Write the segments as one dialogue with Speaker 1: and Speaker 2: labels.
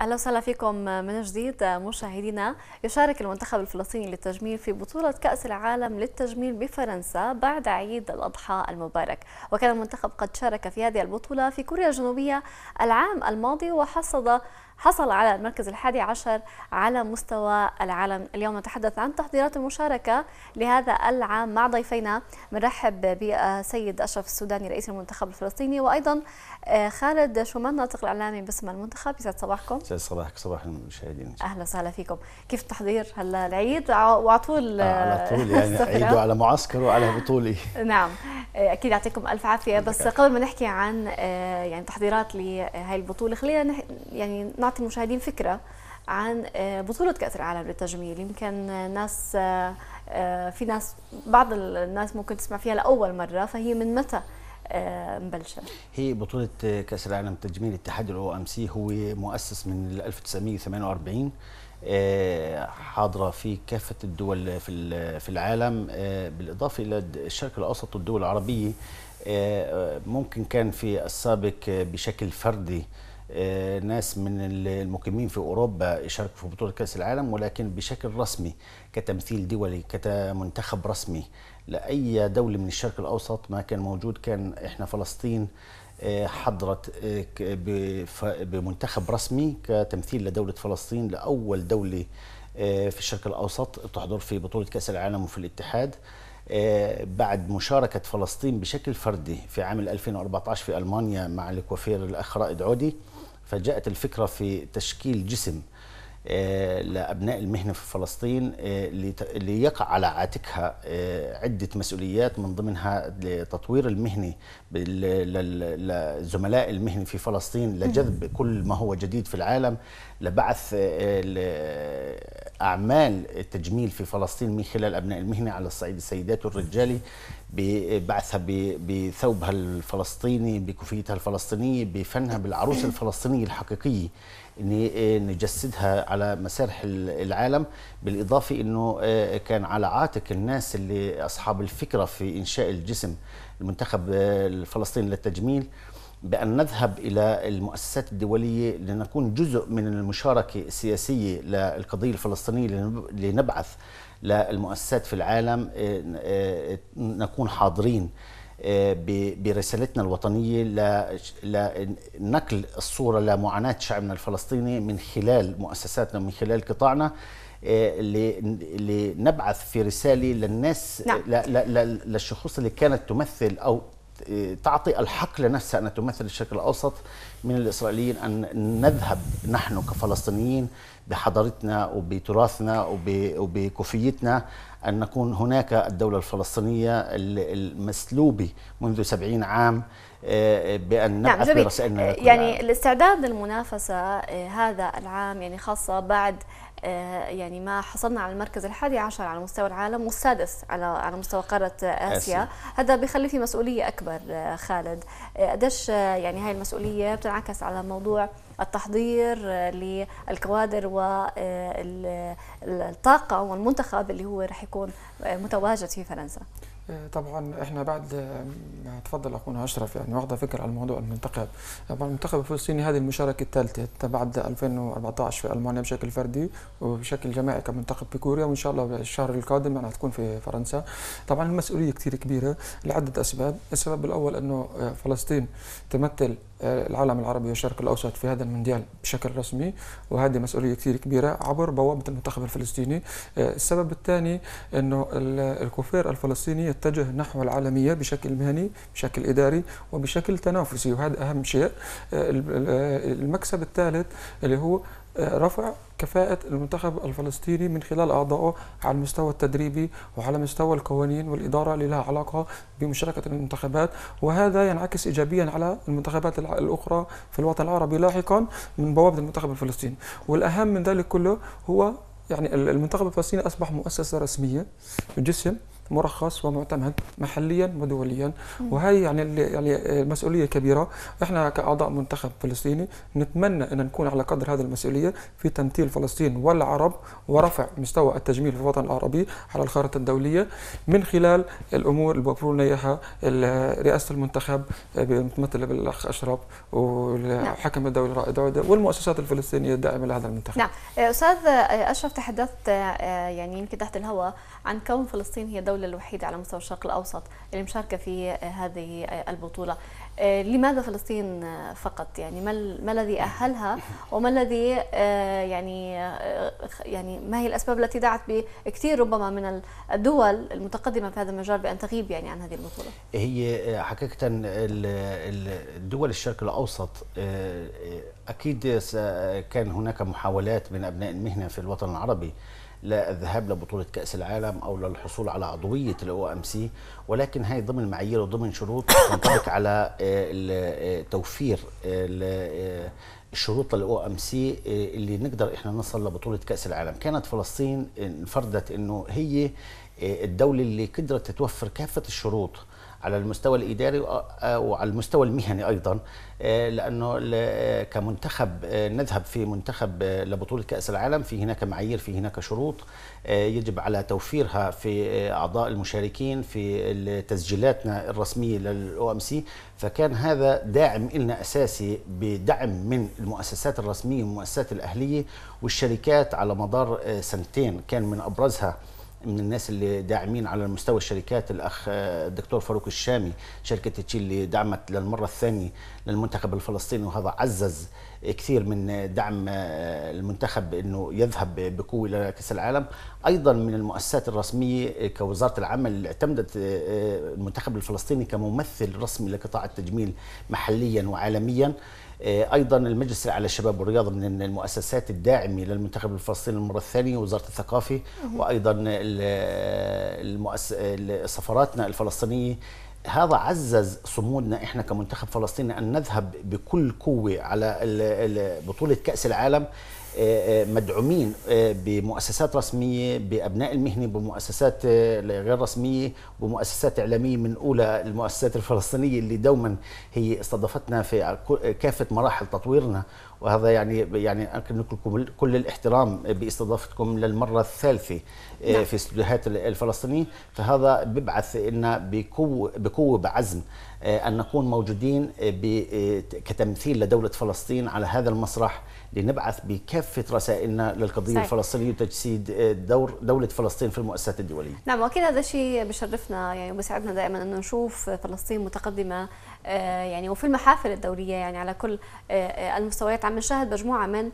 Speaker 1: اهلا وسهلا فيكم من جديد مشاهدينا يشارك المنتخب الفلسطيني للتجميل في بطوله كاس العالم للتجميل بفرنسا بعد عيد الاضحى المبارك وكان المنتخب قد شارك في هذه البطوله في كوريا الجنوبيه العام الماضي وحصد حصل على المركز الحادي عشر على مستوى العالم اليوم نتحدث عن تحضيرات المشاركة لهذا العام مع ضيفينا بنرحب بسيد أشرف السوداني رئيس المنتخب الفلسطيني وأيضا آه، خالد شومان ناطق الإعلامي باسم المنتخب يسعد صباحكم
Speaker 2: يسعد صباحك صباح المشاهدين
Speaker 1: أهلا وسهلا فيكم كيف التحضير هلا العيد وعلى طول آه، على آه، طول يعني عيد وعلى
Speaker 2: معسكر وعلى بطولة
Speaker 1: نعم أكيد يعطيكم ألف عافية بس قبل ما نحكي عن يعني تحضيرات لهي البطولة خلينا يعني نعطي المشاهدين فكره عن آه، بطولة كأس العالم للتجميل يمكن ناس آه، آه، في ناس بعض الناس ممكن تسمع فيها لأول مرة فهي من متى مبلشة
Speaker 2: هي بطولة كأس العالم للتجميل الاتحاد الأو أم سي هو مؤسس من 1948 حاضرة في كافة الدول في العالم بالإضافة إلى الشرق الأوسط والدول العربية ممكن كان في السابق بشكل فردي آه، ناس من المقيمين في اوروبا يشاركوا في بطوله كاس العالم ولكن بشكل رسمي كتمثيل دولي كمنتخب رسمي لاي دوله من الشرق الاوسط ما كان موجود كان احنا فلسطين آه، حضرت آه، بمنتخب رسمي كتمثيل لدوله فلسطين لاول دوله في الشرق الاوسط تحضر في بطوله كاس العالم وفي الاتحاد بعد مشاركة فلسطين بشكل فردي في عام 2014 في ألمانيا مع الكوافير الأخ رائد عودي فجاءت الفكرة في تشكيل جسم آه، لأبناء المهنة في فلسطين آه، ليقع على عاتقها آه، عدة مسؤوليات من ضمنها تطوير المهنة للزملاء المهني في فلسطين لجذب كل ما هو جديد في العالم لبعث أعمال التجميل في فلسطين من خلال أبناء المهنة على الصعيد السيدات والرجال ببعثها بثوبها الفلسطيني بكوفيتها الفلسطينية بفنها بالعروس الفلسطينية الحقيقية نجسدها على مسارح العالم بالإضافة أنه آه، كان على عاتق الناس اللي أصحاب الفكرة في إنشاء الجسم المنتخب آه، الفلسطيني للتجميل بأن نذهب إلى المؤسسات الدولية لنكون جزء من المشاركة السياسية للقضية الفلسطينية لنبعث للمؤسسات في العالم آه، آه، نكون حاضرين برسالتنا الوطنية لنقل الصورة لمعاناة شعبنا الفلسطيني من خلال مؤسساتنا ومن خلال قطاعنا آه، لنبعث في رسالة للناس نعم. للشخوص اللي كانت تمثل أو تعطي الحق لنفسها أن تمثل الشرق الأوسط من الإسرائيليين أن نذهب نحن كفلسطينيين بحضارتنا وبتراثنا وبكوفيتنا أن نكون هناك الدولة الفلسطينية المسلوبة منذ سبعين عام آه، بأن نعم، نبعث نعم برسائلنا يعني
Speaker 1: الاستعداد للمنافسة آه، هذا العام يعني خاصة بعد آه، يعني ما حصلنا على المركز الحادي عشر على مستوى العالم والسادس على على مستوى قارة آسيا, آسيا. هذا بيخلي في مسؤولية أكبر آه، خالد آه، قديش يعني هاي المسؤولية بتنعكس على موضوع التحضير للكوادر والطاقة والمنتخب اللي هو رح يكون متواجد في فرنسا
Speaker 3: آه، طبعا احنا بعد ما تفضل اخونا اشرف يعني واخذ فكره عن موضوع المنتخب طبعا المنتخب الفلسطيني هذه المشاركه الثالثه بعد 2014 في المانيا بشكل فردي وبشكل جماعي كمنتخب في كوريا وان شاء الله الشهر القادم يعني هتكون في فرنسا طبعا المسؤوليه كثير كبيره لعده اسباب السبب الاول انه آه، فلسطين تمثل العالم العربي والشرق الاوسط في هذا المونديال بشكل رسمي وهذه مسؤوليه كثير كبيره عبر بوابه المنتخب الفلسطيني آه، السبب الثاني انه الكوفير الفلسطيني يتجه نحو العالميه بشكل مهني بشكل اداري وبشكل تنافسي وهذا اهم شيء آه، آه، المكسب الثالث اللي هو رفع كفاءة المنتخب الفلسطيني من خلال أعضائه على المستوى التدريبي وعلى مستوى القوانين والإدارة اللي لها علاقة بمشاركة المنتخبات وهذا ينعكس إيجابيا على المنتخبات الأخرى في الوطن العربي لاحقا من بوابة المنتخب الفلسطيني والأهم من ذلك كله هو يعني المنتخب الفلسطيني أصبح مؤسسة رسمية جسم مرخص ومعتمد محليا ودوليا وهي يعني يعني مسؤوليه كبيره احنا كاعضاء منتخب فلسطيني نتمنى ان نكون على قدر هذه المسؤوليه في تمثيل فلسطين والعرب ورفع مستوى التجميل في الوطن العربي على الخارطه الدوليه من خلال الامور اللي بوفروا لنا اياها رئاسه المنتخب متمثله بالاخ اشرف والحكم الدولي رائد عوده والمؤسسات الفلسطينيه الداعمه لهذا المنتخب. نعم
Speaker 1: استاذ اشرف تحدثت آه، يعني يمكن تحت الهواء عن كون فلسطين هي دوله الدولة الوحيدة على مستوى الشرق الأوسط اللي مشاركة في هذه البطولة آه، لماذا فلسطين فقط يعني ما, ما الذي أهلها وما الذي آه، يعني آه، يعني ما هي الأسباب التي دعت بكثير ربما من الدول المتقدمة في هذا المجال بأن تغيب يعني عن هذه البطولة
Speaker 2: هي حقيقة الدول الشرق الأوسط أكيد كان هناك محاولات من أبناء المهنة في الوطن العربي للذهاب لبطولة كأس العالم أو للحصول على عضوية الأو أم سي ولكن هي ضمن معايير وضمن شروط تنطبق على آه، آه، توفير آه، الشروط للاو ام سي اللي نقدر احنا نصل لبطوله كاس العالم كانت فلسطين انفردت انه هي الدوله اللي قدرت تتوفر كافه الشروط على المستوى الاداري آه، وعلى المستوى المهني ايضا آه، لانه آه، كمنتخب نذهب في منتخب لبطوله كاس العالم في هناك معايير في هناك شروط يجب على توفيرها في اعضاء المشاركين في تسجيلاتنا الرسميه للاو ام سي فكان هذا داعم لنا اساسي بدعم من المؤسسات الرسميه والمؤسسات الاهليه والشركات على مدار سنتين كان من ابرزها من الناس اللي داعمين على مستوى الشركات الاخ الدكتور فاروق الشامي شركه تشيل اللي دعمت للمره الثانيه للمنتخب الفلسطيني وهذا عزز كثير من دعم آه، المنتخب انه يذهب بقوه الى كاس العالم ايضا من المؤسسات الرسميه آه، كوزاره العمل اللي اعتمدت آه، المنتخب الفلسطيني كممثل رسمي لقطاع التجميل محليا وعالميا آه، ايضا المجلس الاعلى للشباب والرياضه من المؤسسات الداعمه للمنتخب الفلسطيني للمره الثانيه وزاره الثقافه وايضا آه، المؤس... سفاراتنا الفلسطينيه هذا عزز صمودنا احنا كمنتخب فلسطيني ان نذهب بكل قوه على بطوله كاس العالم آه، آه، مدعومين آه، بمؤسسات رسميه بابناء المهنه بمؤسسات غير رسميه بمؤسسات اعلاميه من اولى المؤسسات الفلسطينيه اللي دوما هي استضافتنا في كافه مراحل تطويرنا وهذا يعني يعني لكم كل الاحترام باستضافتكم للمره الثالثه نعم. في استوديوهات الفلسطينية فهذا ببعث لنا بقوه بقوه بعزم ان نكون موجودين كتمثيل لدوله فلسطين على هذا المسرح لنبعث بكافة رسائلنا للقضية صحيح. الفلسطينية وتجسيد دور دولة فلسطين في المؤسسات الدولية
Speaker 1: نعم وأكيد هذا الشيء بشرفنا يعني وبيسعدنا دائما أنه نشوف فلسطين متقدمة آه، يعني وفي المحافل الدولية يعني على كل آه، آه، المستويات عم نشاهد مجموعة من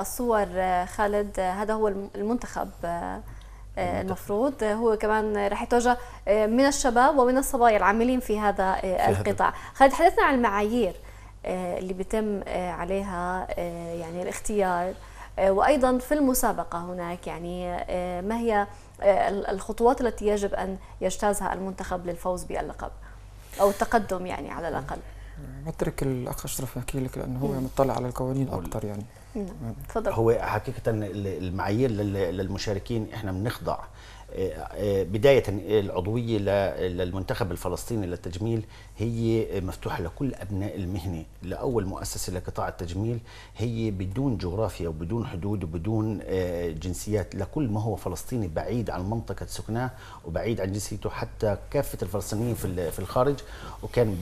Speaker 1: الصور خالد هذا هو المنتخب المفروض هو كمان رح يتوجه من الشباب ومن الصبايا العاملين في هذا القطاع خالد حدثنا عن المعايير آه، اللي بيتم آه، عليها آه، يعني الاختيار وايضا في المسابقه هناك يعني ما هي الخطوات التي يجب ان يجتازها المنتخب للفوز باللقب او التقدم يعني على الاقل
Speaker 3: بترك الاخ اشرف يحكي لك لانه هو مطلع
Speaker 2: على القوانين اكثر يعني نعم. تفضل هو حقيقه المعايير للمشاركين احنا بنخضع آه، آه، بداية العضوية للمنتخب الفلسطيني للتجميل هي مفتوحة لكل أبناء المهنة لأول مؤسسة لقطاع التجميل هي بدون جغرافيا وبدون حدود وبدون آه، جنسيات لكل ما هو فلسطيني بعيد عن منطقة سكناه وبعيد عن جنسيته حتى كافة الفلسطينيين في الخارج وكان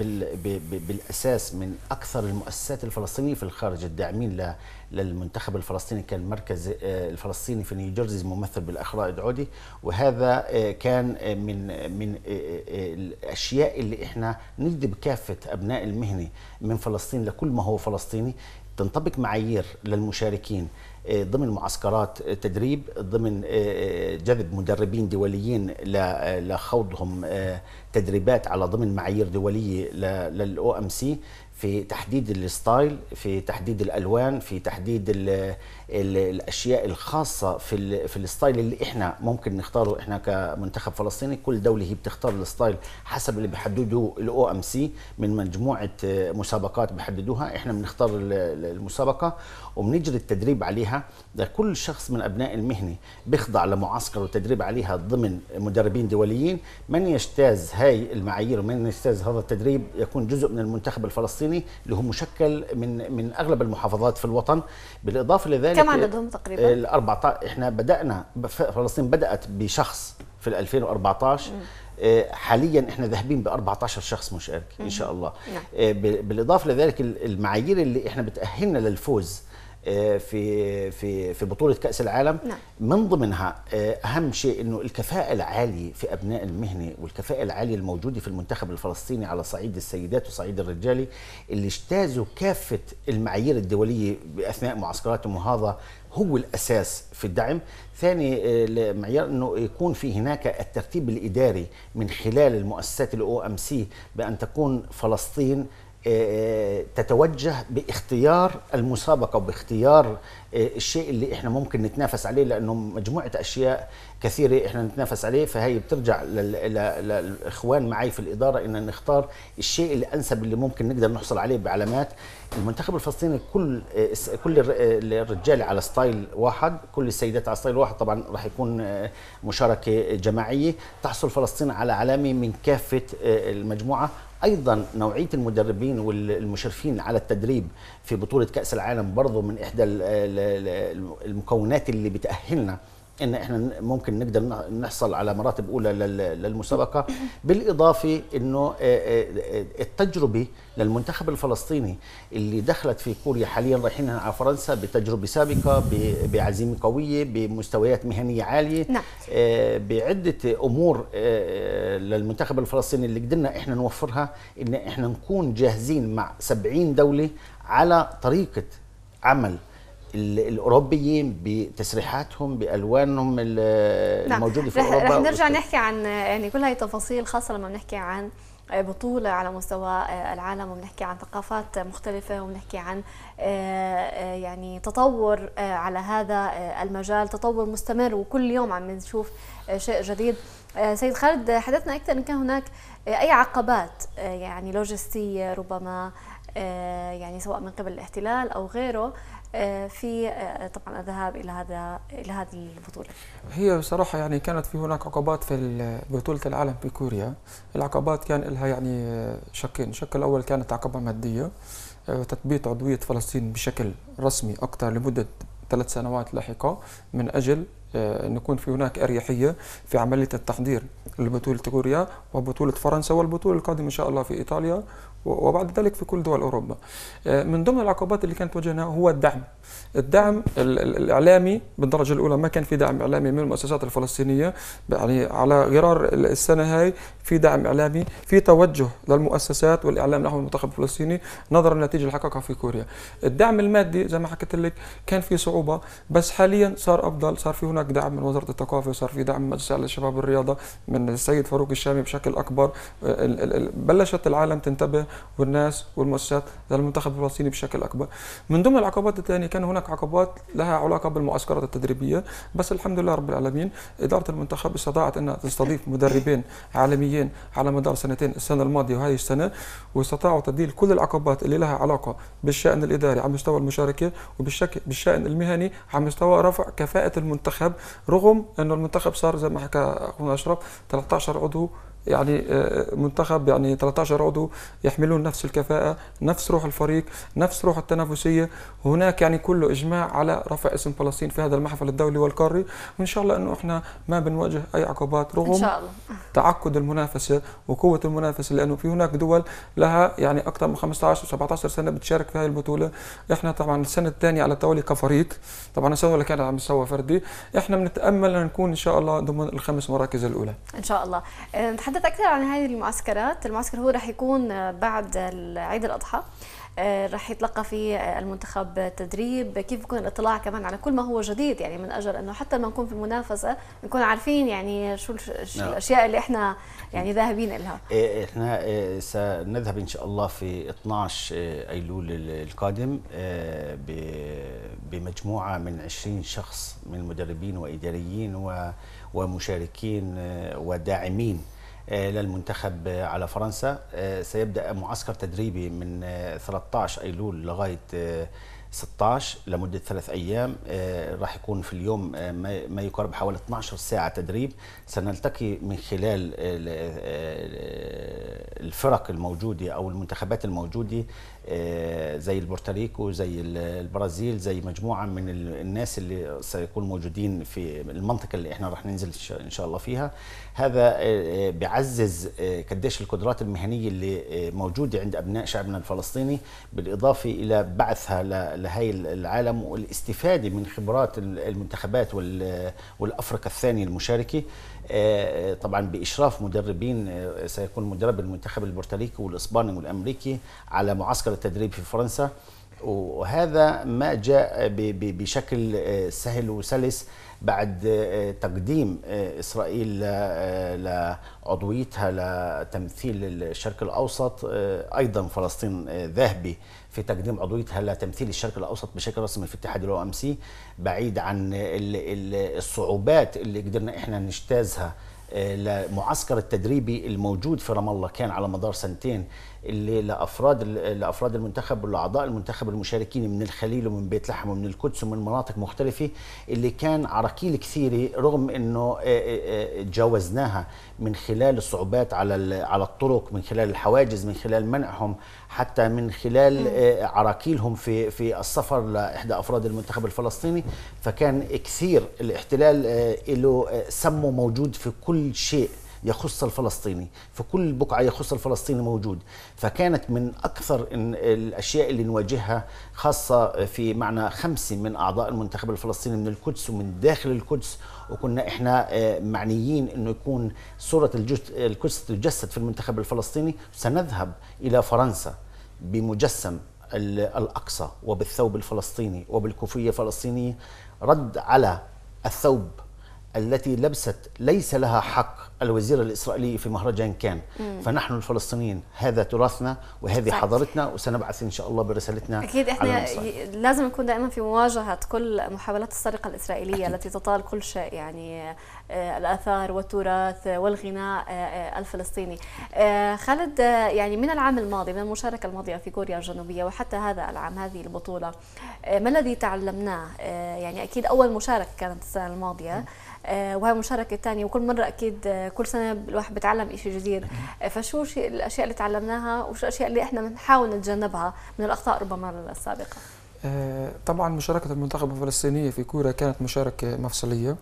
Speaker 2: بالأساس من أكثر المؤسسات الفلسطينية في الخارج الداعمين للمنتخب الفلسطيني كان المركز آه، الفلسطيني في نيوجيرسي ممثل بالاخ رائد عودي وهذا آه، كان آه، من من الاشياء اللي احنا نجذب كافه ابناء المهنه من فلسطين لكل ما هو فلسطيني تنطبق معايير للمشاركين ضمن معسكرات تدريب ضمن جذب مدربين دوليين لخوضهم تدريبات على ضمن معايير دوليه للاو ام سي في تحديد الستايل في تحديد الالوان في تحديد الاشياء الخاصه في في الستايل اللي احنا ممكن نختاره احنا كمنتخب فلسطيني كل دوله هي بتختار الستايل حسب اللي بيحدده الاو ام سي من مجموعه آه، مسابقات بيحددوها احنا بنختار المسابقه وبنجري التدريب عليها ده كل شخص من ابناء المهنه بيخضع لمعسكر وتدريب عليها ضمن مدربين دوليين من يجتاز هاي المعايير ومن يجتاز هذا التدريب يكون جزء من المنتخب الفلسطيني اللي هو مشكل من من اغلب المحافظات في الوطن بالاضافه لذلك كم عددهم تقريبا؟ ال 14 احنا بدانا فلسطين بدات بشخص في ال 2014 مم. آه، حاليا احنا ذاهبين ب 14 شخص مشارك ان شاء الله نعم. آه، بالاضافه لذلك المعايير اللي احنا بتاهلنا للفوز آه، في في في بطوله كاس العالم نعم. من ضمنها آه، اهم شيء انه الكفاءه العاليه في ابناء المهنه والكفاءه العاليه الموجوده في المنتخب الفلسطيني على صعيد السيدات وصعيد الرجالي اللي اجتازوا كافه المعايير الدوليه باثناء معسكراتهم وهذا هو الاساس في الدعم ثاني آه، معيار انه يكون في هناك الترتيب الاداري من خلال المؤسسات الاو ام سي بان تكون فلسطين آه، آه، تتوجه باختيار المسابقه وباختيار آه، الشيء اللي احنا ممكن نتنافس عليه لانه مجموعه اشياء كثيره احنا نتنافس عليه فهي بترجع للاخوان معي في الاداره ان نختار الشيء الانسب اللي ممكن نقدر نحصل عليه بعلامات المنتخب الفلسطيني كل كل الرجال على ستايل واحد كل السيدات على ستايل واحد طبعا راح يكون مشاركه جماعيه تحصل فلسطين على علامه من كافه المجموعه ايضا نوعيه المدربين والمشرفين على التدريب في بطوله كاس العالم برضه من احدى المكونات اللي بتاهلنا ان احنا ممكن نقدر نحصل على مراتب اولى للمسابقه بالاضافه انه التجربه للمنتخب الفلسطيني اللي دخلت في كوريا حاليا رايحين على فرنسا بتجربه سابقه بعزيمه قويه بمستويات مهنيه عاليه نعم. بعده امور للمنتخب الفلسطيني اللي قدرنا احنا نوفرها ان احنا نكون جاهزين مع 70 دوله على طريقه عمل الاوروبيين بتسريحاتهم بالوانهم نعم. الموجوده في اوروبا رح نرجع نحكي
Speaker 1: عن يعني كل هاي التفاصيل خاصه لما بنحكي عن آه، بطولة على مستوى آه، العالم وبنحكي عن ثقافات مختلفة وبنحكي عن آه، يعني تطور على هذا المجال تطور مستمر وكل يوم عم نشوف شيء جديد سيد خالد حدثنا أكثر إن كان هناك أي عقبات يعني لوجستية ربما يعني سواء من قبل الاحتلال أو غيره آه، في آه، طبعا الذهاب الى هذا الى هذه البطوله؟
Speaker 3: هي بصراحه يعني كانت في هناك عقبات في بطوله العالم في كوريا، العقبات كان لها يعني آه، شقين، الشق الاول كانت عقبه ماديه تثبيت عضويه فلسطين بشكل رسمي اكثر لمده ثلاث سنوات لاحقه من اجل ان يكون في هناك اريحيه في عمليه التحضير لبطوله كوريا وبطوله فرنسا والبطوله القادمه ان شاء الله في ايطاليا وبعد ذلك في كل دول اوروبا. آه، من ضمن العقبات اللي كانت تواجهنا هو الدعم. الدعم الاعلامي بالدرجه الاولى ما كان في دعم اعلامي من المؤسسات الفلسطينيه يعني على غرار السنه هاي في دعم اعلامي، في توجه للمؤسسات والاعلام نحو المنتخب الفلسطيني نظرا للنتيجه اللي حققها في كوريا. الدعم المادي زي ما حكيت لك كان في صعوبه بس حاليا صار افضل، صار في هناك دعم من وزاره الثقافه، صار في دعم من مجلس الشباب الرياضه من السيد فاروق الشامي بشكل اكبر. آه، بلشت العالم تنتبه والناس والمؤسسات للمنتخب الفلسطيني بشكل اكبر. من ضمن العقبات الثانيه كان هناك عقبات لها علاقه بالمعسكرات التدريبيه، بس الحمد لله رب العالمين اداره المنتخب استطاعت انها تستضيف مدربين عالميين على مدار سنتين السنه الماضيه وهذه السنه واستطاعوا تبديل كل العقبات اللي لها علاقه بالشان الاداري على مستوى المشاركه وبالشكل بالشان المهني على مستوى رفع كفاءه المنتخب رغم انه المنتخب صار زي ما حكى اخونا اشرف 13 عضو يعني آه، منتخب يعني 13 عضو يحملون نفس الكفاءة نفس روح الفريق نفس روح التنافسية هناك يعني كله إجماع على رفع اسم فلسطين في هذا المحفل الدولي والقاري وإن شاء الله أنه إحنا ما بنواجه أي عقبات رغم إن شاء الله. تعقد المنافسة وقوة المنافسة لأنه في هناك دول لها يعني أكثر من 15 و17 سنة بتشارك في هذه البطولة إحنا طبعا السنة الثانية على التوالي كفريق طبعا السنة الاولى كانت على مستوى فردي إحنا بنتأمل أن نكون إن شاء الله ضمن الخمس مراكز الأولى
Speaker 1: إن شاء الله نتحدث اكثر عن هذه المعسكرات المعسكر هو راح يكون بعد عيد الاضحى آه، راح يتلقى فيه آه، المنتخب تدريب كيف يكون الاطلاع كمان على كل ما هو جديد يعني من اجل انه حتى لما نكون في المنافسه نكون عارفين يعني شو نعم. الاشياء اللي احنا يعني ذاهبين لها
Speaker 2: إيه، إيه، احنا إيه، سنذهب ان شاء الله في 12 آه، ايلول القادم بمجموعه من 20 شخص من مدربين واداريين ومشاركين وداعمين آه، للمنتخب على فرنسا آه، سيبدأ معسكر تدريبي من 13 آه، أيلول لغاية 16 لمدة ثلاث أيام راح يكون في اليوم ما يقارب حوالي 12 ساعة تدريب سنلتقي من خلال الفرق الموجودة أو المنتخبات الموجودة آه، زي البورتاريكو زي البرازيل زي مجموعه من الناس اللي سيكون موجودين في المنطقه اللي احنا راح ننزل ان شاء الله فيها هذا آه، آه، بيعزز قديش القدرات المهنيه اللي موجوده عند ابناء شعبنا الفلسطيني بالاضافه الى بعثها لهي العالم والاستفاده من خبرات المنتخبات والافرقه الثانيه المشاركه طبعا باشراف مدربين آه، سيكون مدرب المنتخب البرتغالي والاسباني والامريكي على معسكر التدريب في فرنسا وهذا ما جاء بشكل آه، سهل وسلس بعد آه، تقديم آه، إسرائيل لعضويتها لتمثيل الشرق الأوسط أيضا فلسطين ذهبي في تقديم عضويتها لتمثيل الشرق الاوسط بشكل رسمي في الاتحاد اللي امسي بعيد عن الصعوبات اللي قدرنا احنا نجتازها المعسكر التدريبي الموجود في رام الله كان على مدار سنتين اللي لافراد لافراد المنتخب ولاعضاء المنتخب المشاركين من الخليل ومن بيت لحم ومن القدس ومن مناطق مختلفه اللي كان عراقيل كثيره رغم انه تجاوزناها من خلال الصعوبات على على الطرق من خلال الحواجز من خلال منعهم حتى من خلال عراقيلهم في في السفر لاحدى افراد المنتخب الفلسطيني فكان كثير الاحتلال له سمه موجود في كل شيء يخص الفلسطيني فكل بقعة يخص الفلسطيني موجود فكانت من أكثر الأشياء اللي نواجهها خاصة في معنى خمسة من أعضاء المنتخب الفلسطيني من القدس ومن داخل القدس وكنا احنا آه، معنيين انه يكون صوره القدس تتجسد في المنتخب الفلسطيني سنذهب الى فرنسا بمجسم الاقصى وبالثوب الفلسطيني وبالكوفيه الفلسطينيه رد على الثوب التي لبست ليس لها حق الوزير الإسرائيلي في مهرجان كان مم. فنحن الفلسطينيين هذا تراثنا وهذه صحيح. حضارتنا وسنبعث إن شاء الله برسالتنا أكيد إحنا
Speaker 1: لازم نكون دائما في مواجهة كل محاولات السرقة الإسرائيلية أكيد. التي تطال كل شيء يعني آه، الآثار والتراث آه، والغناء آه، الفلسطيني خالد يعني من العام الماضي من المشاركة الماضية في كوريا الجنوبية وحتى هذا العام هذه البطولة ما الذي تعلمناه يعني أكيد أول مشاركة كانت السنة الماضية مم. آه، وهي المشاركه الثانيه وكل مره اكيد آه، كل سنه الواحد بتعلم شيء جديد آه، فشو الاشياء اللي تعلمناها وشو الاشياء اللي احنا بنحاول نتجنبها من الاخطاء ربما السابقه
Speaker 3: طبعا مشاركة المنتخب الفلسطينية في كورة كانت مشاركة مفصلية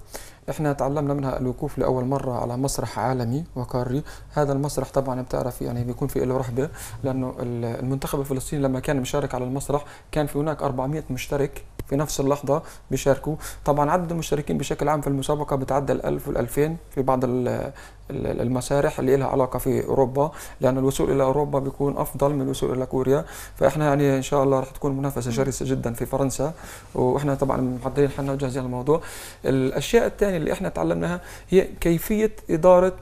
Speaker 3: احنا تعلمنا منها الوقوف لأول مرة على مسرح عالمي وقاري هذا المسرح طبعا بتعرف يعني بيكون في له رحبة لأنه المنتخب الفلسطيني لما كان مشارك على المسرح كان في هناك 400 مشترك في نفس اللحظه بيشاركوا طبعا عدد المشتركين بشكل عام في المسابقه بتعدى ال 1000 وال 2000 في بعض المسارح اللي لها علاقه في اوروبا لان الوصول الى اوروبا بيكون افضل من الوصول الى كوريا فاحنا يعني ان شاء الله راح تكون منافسه شرسه جدا في فرنسا واحنا طبعا محضرين حالنا وجاهزين الموضوع الاشياء الثانيه اللي احنا تعلمناها هي كيفيه اداره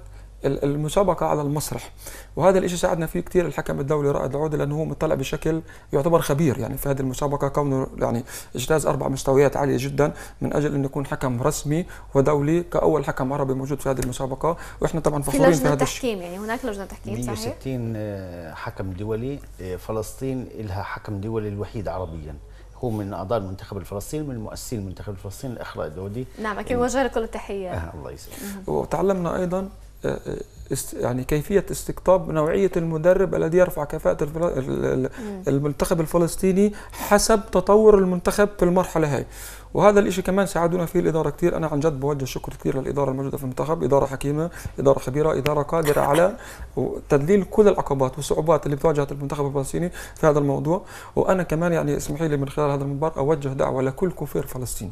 Speaker 3: المسابقه على المسرح وهذا الإشي ساعدنا فيه كثير الحكم الدولي رائد العودة لانه هو مطلع بشكل يعتبر خبير يعني في هذه المسابقه كونه يعني اجتاز اربع مستويات عاليه جدا من اجل انه يكون حكم رسمي ودولي كاول حكم عربي موجود في هذه المسابقه
Speaker 2: واحنا طبعا فخورين في هذا تحكيم
Speaker 1: يعني هناك لجنه تحكيم صحيح
Speaker 2: 160 آه، حكم دولي آه، فلسطين لها حكم دولي الوحيد عربيا هو من اعضاء المنتخب الفلسطيني من مؤسسي المنتخب الفلسطيني الاخ رائد عودي نعم اكيد وجه له
Speaker 1: كل التحيه آه الله يسلمك
Speaker 2: وتعلمنا
Speaker 3: ايضا يعني كيفيه استقطاب نوعيه المدرب الذي يرفع كفاءه المنتخب الفلسطيني حسب تطور المنتخب في المرحله هاي وهذا الإشي كمان ساعدونا فيه الاداره كثير انا عن جد بوجه شكر كثير للاداره الموجوده في المنتخب اداره حكيمه اداره خبيره اداره قادره على تذليل كل العقبات والصعوبات اللي بتواجهت المنتخب الفلسطيني في هذا الموضوع وانا كمان يعني اسمحي لي من خلال هذا المباراه اوجه دعوه لكل كفير فلسطيني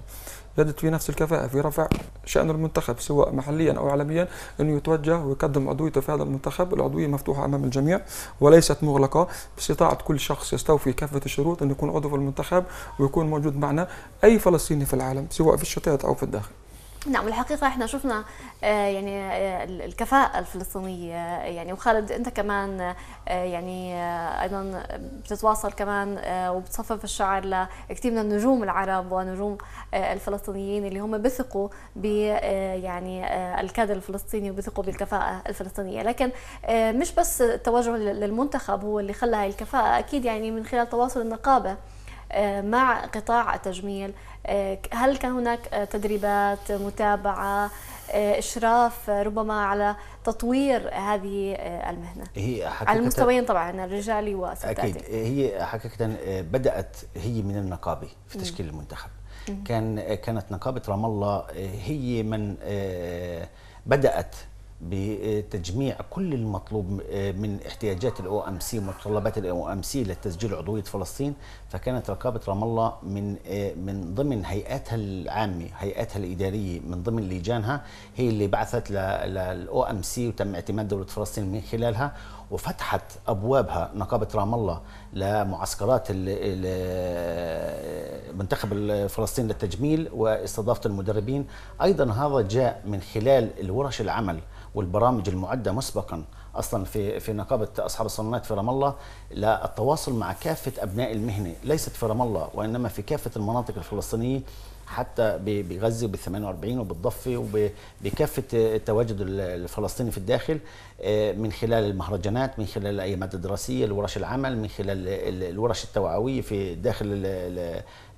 Speaker 3: زادت في نفس الكفاءة في رفع شأن المنتخب سواء محليا أو عالميا أنه يتوجه ويقدم عضويته في هذا المنتخب العضوية مفتوحة أمام الجميع وليست مغلقة باستطاعة كل شخص يستوفي كافة الشروط أن يكون عضو في المنتخب ويكون موجود معنا أي فلسطيني في العالم سواء في الشتات أو في الداخل
Speaker 1: نعم الحقيقة احنا شفنا آه، يعني آه، الكفاءة الفلسطينية آه، يعني وخالد انت كمان يعني ايضا بتتواصل كمان وبتصفف الشعر لكثير من النجوم العرب ونجوم الفلسطينيين اللي هم بثقوا ب يعني الكادر الفلسطيني وبثقوا بالكفاءة الفلسطينية لكن مش بس التوجه للمنتخب هو اللي خلى هاي الكفاءة اكيد يعني من خلال تواصل النقابة مع قطاع التجميل هل كان هناك تدريبات متابعه اشراف ربما على تطوير هذه المهنه
Speaker 2: هي حقيقة على المستويين
Speaker 1: طبعا الرجالي والستاتي اكيد
Speaker 2: هي حقيقه بدات هي من النقابه في تشكيل المنتخب كان كانت نقابه رام الله آه، هي من آه، بدات بتجميع كل المطلوب آه، من احتياجات الاو ام سي متطلبات الاو ام سي للتسجيل عضويه فلسطين فكانت رقابه رام الله من آه، من ضمن هيئاتها العامه هيئاتها الاداريه من ضمن لجانها هي اللي بعثت للاو ام سي وتم اعتماد دوله فلسطين من خلالها وفتحت ابوابها نقابه رام الله لمعسكرات المنتخب الفلسطيني للتجميل واستضافه المدربين ايضا هذا جاء من خلال الورش العمل والبرامج المعده مسبقا اصلا في في نقابه اصحاب الصالونات في رام الله للتواصل مع كافه ابناء المهنه ليست في رام الله وانما في كافه المناطق الفلسطينيه حتى بغزه وبال 48 وبالضفه وبكافه التواجد الفلسطيني في الداخل آه، من خلال المهرجانات من خلال الايامات الدراسيه الورش العمل من خلال الورش التوعويه في داخل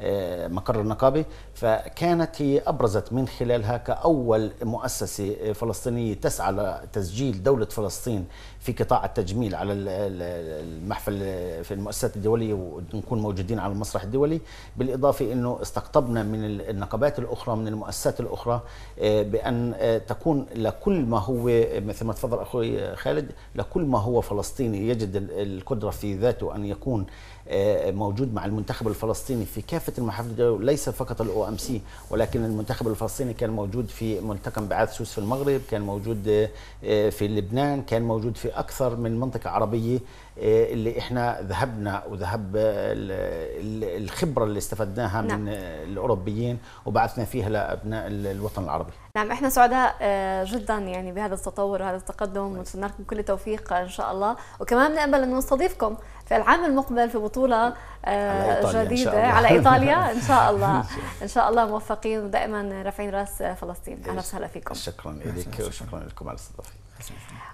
Speaker 2: آه، مقر النقابة فكانت هي أبرزت من خلالها كأول مؤسسة فلسطينية تسعى لتسجيل دولة فلسطين في قطاع التجميل على المحفل في المؤسسات الدولية ونكون موجودين على المسرح الدولي بالإضافة أنه استقطبنا من النقابات الأخرى من المؤسسات الأخرى آه، بأن آه، تكون لكل ما هو مثل ما تفضل أخوي خالد لكل ما هو فلسطيني يجد القدرة في ذاته أن يكون آه، موجود مع المنتخب الفلسطيني في كافه المحافل ليس فقط الاو ام سي ولكن المنتخب الفلسطيني كان موجود في ملتقى انبعاث سوس في المغرب كان موجود آه، آه، في لبنان كان موجود في اكثر من منطقه عربيه اللي احنا ذهبنا وذهب الخبره اللي استفدناها نعم. من الاوروبيين وبعثنا فيها لابناء الوطن العربي
Speaker 1: نعم احنا سعداء آه، جدا يعني بهذا التطور وهذا التقدم ونتمنى لكم كل التوفيق آه، ان شاء الله وكمان بنامل انه نستضيفكم في العام المقبل في بطوله على آه، جديده على ايطاليا ان شاء الله ان شاء الله موفقين ودائما رافعين راس فلسطين اهلا وسهلا فيكم شكرا لك
Speaker 2: وشكرا لكم على الاستضافه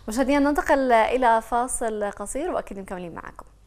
Speaker 1: مشاهدينا ننتقل الى فاصل قصير واكيد مكملين معكم